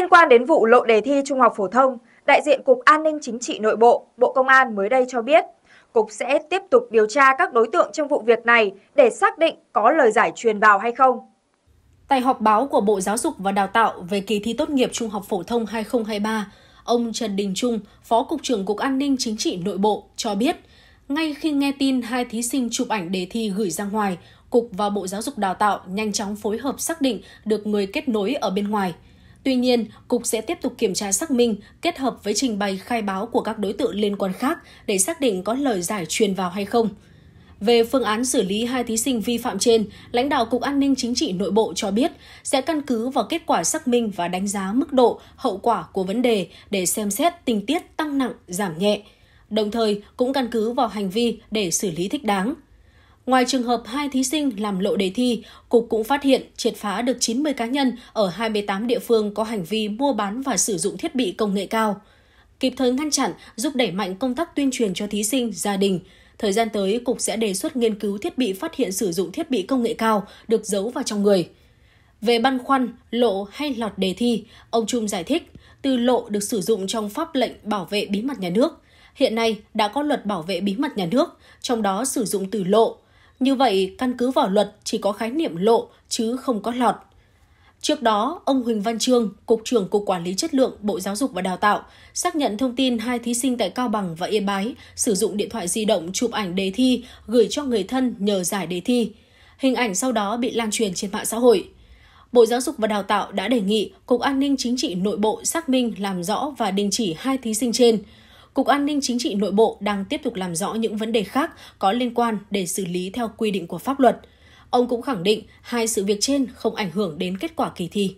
Liên quan đến vụ lộ đề thi Trung học phổ thông, đại diện Cục An ninh Chính trị Nội bộ, Bộ Công an mới đây cho biết, Cục sẽ tiếp tục điều tra các đối tượng trong vụ việc này để xác định có lời giải truyền vào hay không. Tại họp báo của Bộ Giáo dục và Đào tạo về kỳ thi tốt nghiệp Trung học phổ thông 2023, ông Trần Đình Trung, Phó Cục trưởng Cục An ninh Chính trị Nội bộ cho biết, ngay khi nghe tin hai thí sinh chụp ảnh đề thi gửi ra ngoài, Cục và Bộ Giáo dục Đào tạo nhanh chóng phối hợp xác định được người kết nối ở bên ngoài – Tuy nhiên, Cục sẽ tiếp tục kiểm tra xác minh, kết hợp với trình bày khai báo của các đối tượng liên quan khác để xác định có lời giải truyền vào hay không. Về phương án xử lý hai thí sinh vi phạm trên, lãnh đạo Cục An ninh Chính trị Nội bộ cho biết sẽ căn cứ vào kết quả xác minh và đánh giá mức độ, hậu quả của vấn đề để xem xét tình tiết tăng nặng, giảm nhẹ. Đồng thời cũng căn cứ vào hành vi để xử lý thích đáng. Ngoài trường hợp hai thí sinh làm lộ đề thi, Cục cũng phát hiện triệt phá được 90 cá nhân ở 28 địa phương có hành vi mua bán và sử dụng thiết bị công nghệ cao. Kịp thời ngăn chặn, giúp đẩy mạnh công tác tuyên truyền cho thí sinh, gia đình. Thời gian tới, Cục sẽ đề xuất nghiên cứu thiết bị phát hiện sử dụng thiết bị công nghệ cao được giấu vào trong người. Về băn khoăn, lộ hay lọt đề thi, ông Trung giải thích, từ lộ được sử dụng trong pháp lệnh bảo vệ bí mật nhà nước – Hiện nay đã có luật bảo vệ bí mật nhà nước, trong đó sử dụng từ lộ, như vậy, căn cứ vào luật chỉ có khái niệm lộ chứ không có lọt. Trước đó, ông Huỳnh Văn Trương, Cục trưởng Cục Quản lý Chất lượng Bộ Giáo dục và Đào tạo, xác nhận thông tin hai thí sinh tại Cao Bằng và Yên Bái sử dụng điện thoại di động chụp ảnh đề thi gửi cho người thân nhờ giải đề thi. Hình ảnh sau đó bị lan truyền trên mạng xã hội. Bộ Giáo dục và Đào tạo đã đề nghị Cục An ninh Chính trị Nội bộ xác minh làm rõ và đình chỉ hai thí sinh trên – Cục An ninh Chính trị Nội bộ đang tiếp tục làm rõ những vấn đề khác có liên quan để xử lý theo quy định của pháp luật. Ông cũng khẳng định hai sự việc trên không ảnh hưởng đến kết quả kỳ thi.